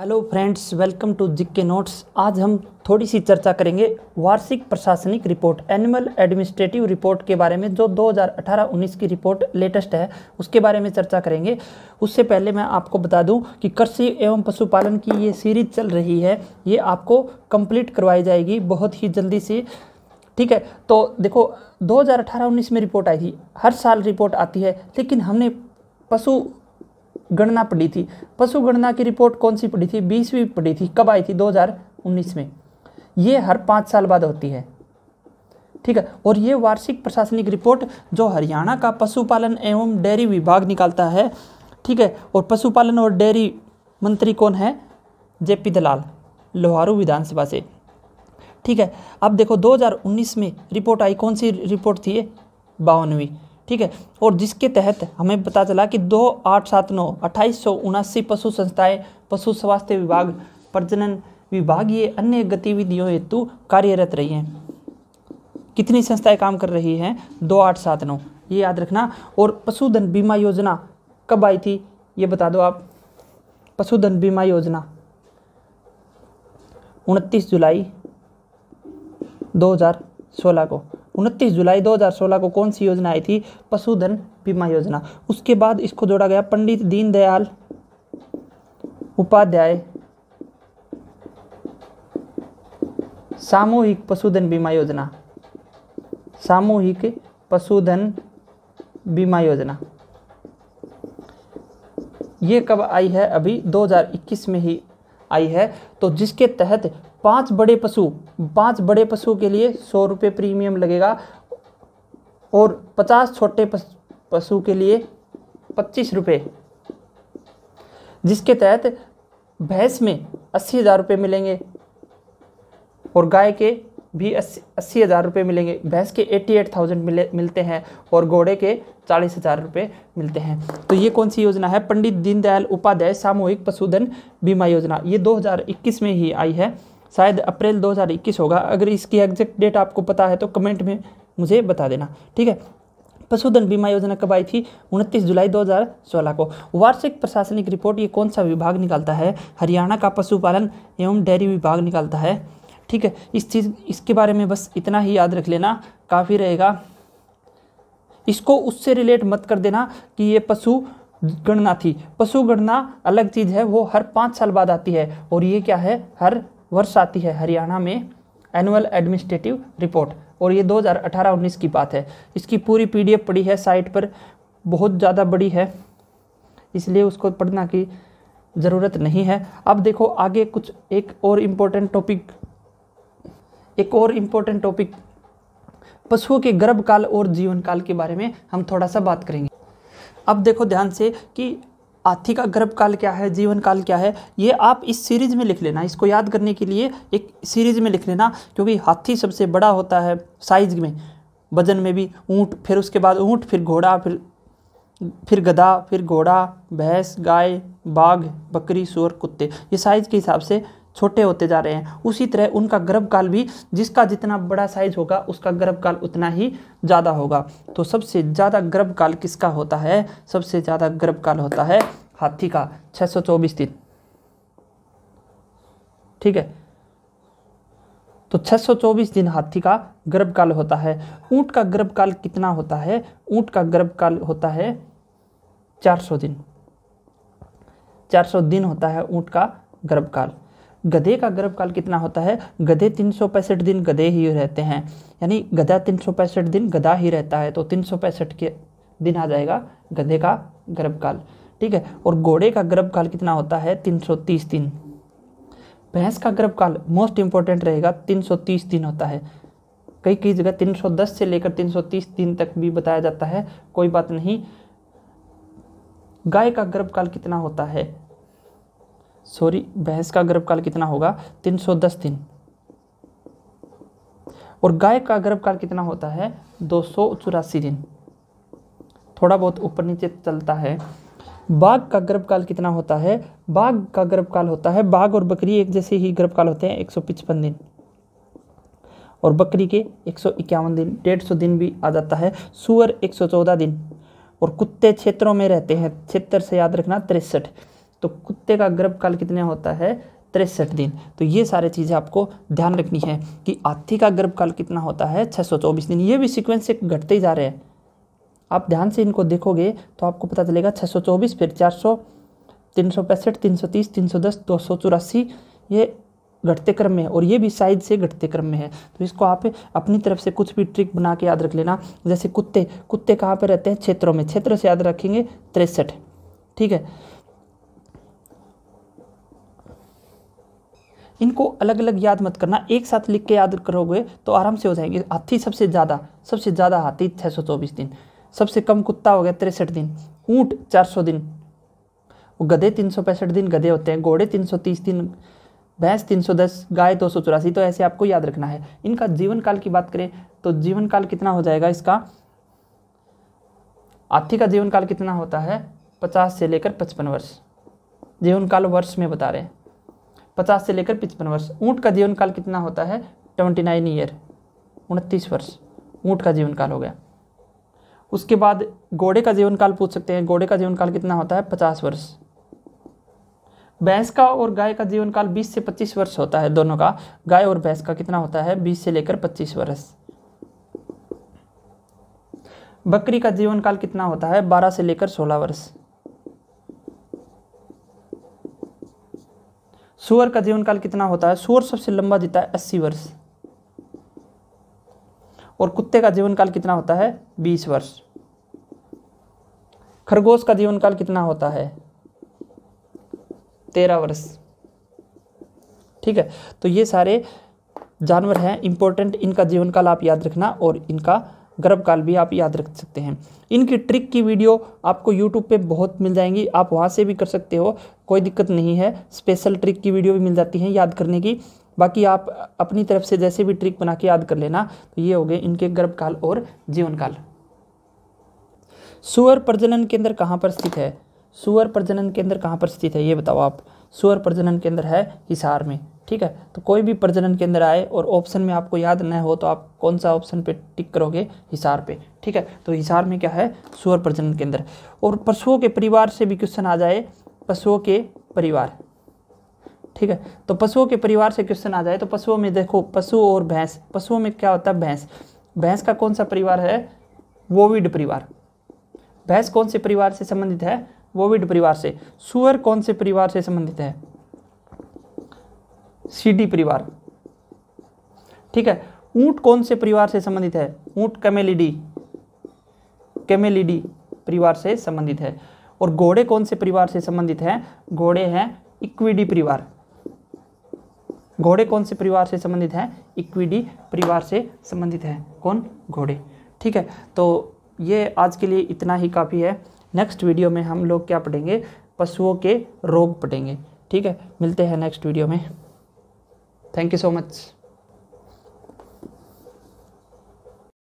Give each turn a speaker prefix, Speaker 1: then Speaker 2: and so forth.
Speaker 1: Hello friends welcome to जिक्के notes आज हम थोड़ी सी चर्चा करेंगे वार्षिक प्रशासनिक रिपोर्ट एनुअल एडमिनिस्ट्रेटिव रिपोर्ट के बारे में जो 2018-19 की रिपोर्ट लेटेस्ट है उसके बारे में चर्चा करेंगे उससे पहले मैं आपको बता दूं कि कृषि एवं पशुपालन की ये सीरीज चल रही है ये आपको कंप्लीट करवाई जाएगी बहुत ही जल्दी से ठीक है तो देखो दो हज़ार में रिपोर्ट आई थी हर साल रिपोर्ट आती है लेकिन हमने पशु गणना पड़ी थी पशु गणना की रिपोर्ट कौन सी पड़ी थी बीसवीं पड़ी थी कब आई थी 2019 में ये हर पाँच साल बाद होती है ठीक है और ये वार्षिक प्रशासनिक रिपोर्ट जो हरियाणा का पशुपालन एवं डेयरी विभाग निकालता है ठीक है और पशुपालन और डेयरी मंत्री कौन है जे पी दलाल लोहारू विधानसभा से ठीक है अब देखो 2019 में रिपोर्ट आई कौन सी रिपोर्ट थी बावनवीं ठीक है और जिसके तहत हमें पता चला कि दो आठ सात नौ अट्ठाईस सौ उनासी पशु संस्थाएं पशु स्वास्थ्य विभाग प्रजनन विभागीय अन्य गतिविधियों हेतु कार्यरत रही हैं कितनी संस्थाएं काम कर रही हैं दो आठ सात नौ ये याद रखना और पशुधन बीमा योजना कब आई थी ये बता दो आप पशुधन बीमा योजना उनतीस जुलाई 2016 को उनतीस जुलाई 2016 को कौन सी योजना आई थी पशुधन बीमा योजना उसके बाद इसको जोड़ा गया पंडित दीनदयाल उपाध्याय सामूहिक पशुधन बीमा योजना सामूहिक पशुधन बीमा योजना ये कब आई है अभी 2021 में ही आई है तो जिसके तहत पांच बड़े पशु पांच बड़े पशु के लिए सौ रुपये प्रीमियम लगेगा और पचास छोटे पशु के लिए पच्चीस रुपये जिसके तहत भैंस में अस्सी हज़ार रुपये मिलेंगे और गाय के भी अस्सी अस्सी हज़ार रुपये मिलेंगे भैंस के एट्टी एट थाउजेंड मिले मिलते हैं और घोड़े के चालीस हज़ार रुपये मिलते हैं तो ये कौन सी योजना है पंडित दीनदयाल उपाध्याय सामूहिक पशुधन बीमा योजना ये 2021 में ही आई है शायद अप्रैल 2021 होगा अगर इसकी एग्जैक्ट डेट आपको पता है तो कमेंट में मुझे बता देना ठीक है पशुधन बीमा योजना कब आई थी 29 जुलाई 2016 को वार्षिक प्रशासनिक रिपोर्ट ये कौन सा विभाग निकालता है हरियाणा का पशुपालन एवं डेयरी विभाग निकालता है ठीक है इस चीज़ इसके बारे में बस इतना ही याद रख लेना काफ़ी रहेगा इसको उससे रिलेट मत कर देना कि ये पशु गणना थी पशु गणना अलग चीज़ है वो हर पाँच साल बाद आती है और ये क्या है हर वर्ष आती है हरियाणा में एनुअल एडमिनिस्ट्रेटिव रिपोर्ट और ये 2018-19 की बात है इसकी पूरी पीडीएफ पड़ी है साइट पर बहुत ज़्यादा बड़ी है इसलिए उसको पढ़ना की ज़रूरत नहीं है अब देखो आगे कुछ एक और इम्पोर्टेंट टॉपिक एक और इम्पोर्टेंट टॉपिक पशुओं के गर्भकाल और जीवन काल के बारे में हम थोड़ा सा बात करेंगे अब देखो ध्यान से कि हाथी का गर्भ काल क्या है जीवन काल क्या है ये आप इस सीरीज में लिख लेना इसको याद करने के लिए एक सीरीज में लिख लेना क्योंकि हाथी सबसे बड़ा होता है साइज में वजन में भी ऊँट फिर उसके बाद ऊँट फिर घोड़ा फिर फिर गधा फिर घोड़ा भैंस गाय बाघ बकरी सूअर कुत्ते ये साइज़ के हिसाब से छोटे होते जा रहे हैं उसी तरह उनका गर्भकाल भी जिसका जितना बड़ा साइज होगा उसका गर्भकाल उतना ही ज़्यादा होगा तो सबसे ज़्यादा गर्भकाल किसका होता है सबसे ज़्यादा गर्भकाल होता है हाथी का छः सौ चौबीस दिन ठीक है तो 624 दिन हाथी का गर्भकाल होता है ऊंट का गर्भकाल कितना होता है ऊंट का गर्भकाल होता है 400 दिन 400 दिन होता है ऊंट का गर्भकाल गधे का गर्भकाल कितना होता है गधे तीन दिन गधे ही रहते हैं यानी गधा तीन दिन गधा ही रहता है तो तीन के दिन आ जाएगा गधे का गर्भकाल ठीक है और घोड़े का गर्भकाल कितना होता है 330 दिन भैंस का गर्भकाल मोस्ट इंपॉर्टेंट रहेगा 330 दिन होता है कई कई जगह 310 से लेकर 330 दिन तक भी बताया जाता है कोई बात नहीं गाय का गर्भकाल कितना होता है सॉरी भैंस का गर्भकाल कितना होगा 310 दिन और गाय का गर्भकाल कितना होता है दो दिन थोड़ा बहुत ऊपर नीचे चलता है बाघ का गर्भकाल कितना होता है बाघ का गर्भकाल होता है बाघ और बकरी एक जैसे ही गर्भकाल होते हैं एक दिन और बकरी के एक दिन डेढ़ दिन भी आ जाता है सुअर 114 दिन और कुत्ते क्षेत्रों में रहते हैं क्षेत्र से याद रखना तिरसठ तो कुत्ते का गर्भकाल कितना होता है तिरसठ दिन तो ये सारी चीज़ें आपको ध्यान रखनी है कि हाथी का गर्भकाल कितना होता है सौ चौबीस दिन ये भी सिक्वेंस एक घटते ही जा रहे हैं आप ध्यान से इनको देखोगे तो आपको पता चलेगा सौ चौबीस फिर चार सौ सौ सौ तीन तीन तीन पैंसठ तीस सौ दस दो सौ चौरासी ये घटते क्रम में है और ये भी साइज से घटते क्रम में है तो इसको आप अपनी तरफ से कुछ भी ट्रिक बना के याद रख लेना जैसे कुत्ते कुत्ते कहाँ पर रहते हैं क्षेत्रों में क्षेत्र से याद रखेंगे तिरसठ ठीक है इनको अलग अलग याद मत करना एक साथ लिख के याद करोगे तो आराम से हो जाएंगे हाथी सबसे ज़्यादा सबसे ज़्यादा हाथी छः सौ चौबीस दिन सबसे कम कुत्ता हो गया तिरसठ दिन ऊँट चार सौ दिन गधे तीन सौ पैंसठ दिन गधे होते हैं घोड़े तीन सौ तीस दिन भैंस तीन सौ दस गाय दो सौ चौरासी तो ऐसे आपको याद रखना है इनका जीवन काल की बात करें तो जीवन काल कितना हो जाएगा इसका हाथी का जीवन काल कितना होता है पचास से लेकर पचपन वर्ष जीवन काल वर्ष में बता रहे हैं पचास से लेकर पचपन वर्ष ऊँट का जीवन काल कितना होता है ट्वेंटी नाइन ईयर उनतीस वर्ष ऊँट का जीवन काल हो गया उसके बाद घोड़े का जीवन काल पूछ सकते हैं घोड़े का जीवन काल कितना होता है पचास वर्ष भैंस का और गाय का जीवन काल बीस से पच्चीस वर्ष होता है दोनों का गाय और भैंस का कितना होता है बीस से लेकर पच्चीस वर्ष बकरी का जीवन काल कितना होता है बारह से लेकर सोलह वर्ष सुअर का जीवन काल कितना होता है सुअर सबसे लंबा जीता है अस्सी वर्ष और कुत्ते का जीवन काल कितना होता है बीस वर्ष खरगोश का जीवन काल कितना होता है तेरह वर्ष ठीक है तो ये सारे जानवर हैं इंपॉर्टेंट इनका जीवन काल आप याद रखना और इनका गर्भकाल भी आप याद रख सकते हैं इनकी ट्रिक की वीडियो आपको यूट्यूब पे बहुत मिल जाएंगी आप वहाँ से भी कर सकते हो कोई दिक्कत नहीं है स्पेशल ट्रिक की वीडियो भी मिल जाती है याद करने की बाकी आप अपनी तरफ से जैसे भी ट्रिक बना के याद कर लेना तो ये हो गए इनके गर्भकाल और जीवनकाल सुअर प्रजनन केंद्र कहाँ पर स्थित है सुअर प्रजनन केंद्र कहाँ पर स्थित है ये बताओ आप सुअर प्रजनन केंद्र है हिसार में ठीक है तो कोई भी प्रजनन केंद्र आए और ऑप्शन में आपको याद न हो तो आप कौन सा ऑप्शन पे टिक करोगे हिसार पे ठीक है तो हिसार में क्या है सुअर प्रजनन केंद्र और पशुओं के परिवार से भी क्वेश्चन आ जाए पशुओं के परिवार ठीक है तो पशुओं के परिवार से क्वेश्चन आ जाए तो पशुओं में देखो पशु और भैंस पशुओं में क्या होता है भैंस भैंस का कौन सा परिवार है वोविड परिवार भैंस कौन से परिवार से संबंधित है वोविड परिवार से सुअर कौन से परिवार से संबंधित है सीडी परिवार ठीक है ऊंट कौन से परिवार से संबंधित है ऊंट कैमेलिडी कैमेलिडी परिवार से संबंधित है और घोड़े कौन से परिवार से संबंधित है घोड़े हैं इक्विडी परिवार घोड़े कौन से परिवार से संबंधित है इक्विडी परिवार से संबंधित है कौन घोड़े ठीक है तो ये आज के लिए इतना ही काफ़ी है नेक्स्ट वीडियो में हम लोग क्या पढ़ेंगे पशुओं के रोग पढ़ेंगे ठीक है मिलते हैं नेक्स्ट वीडियो में Thank you so much.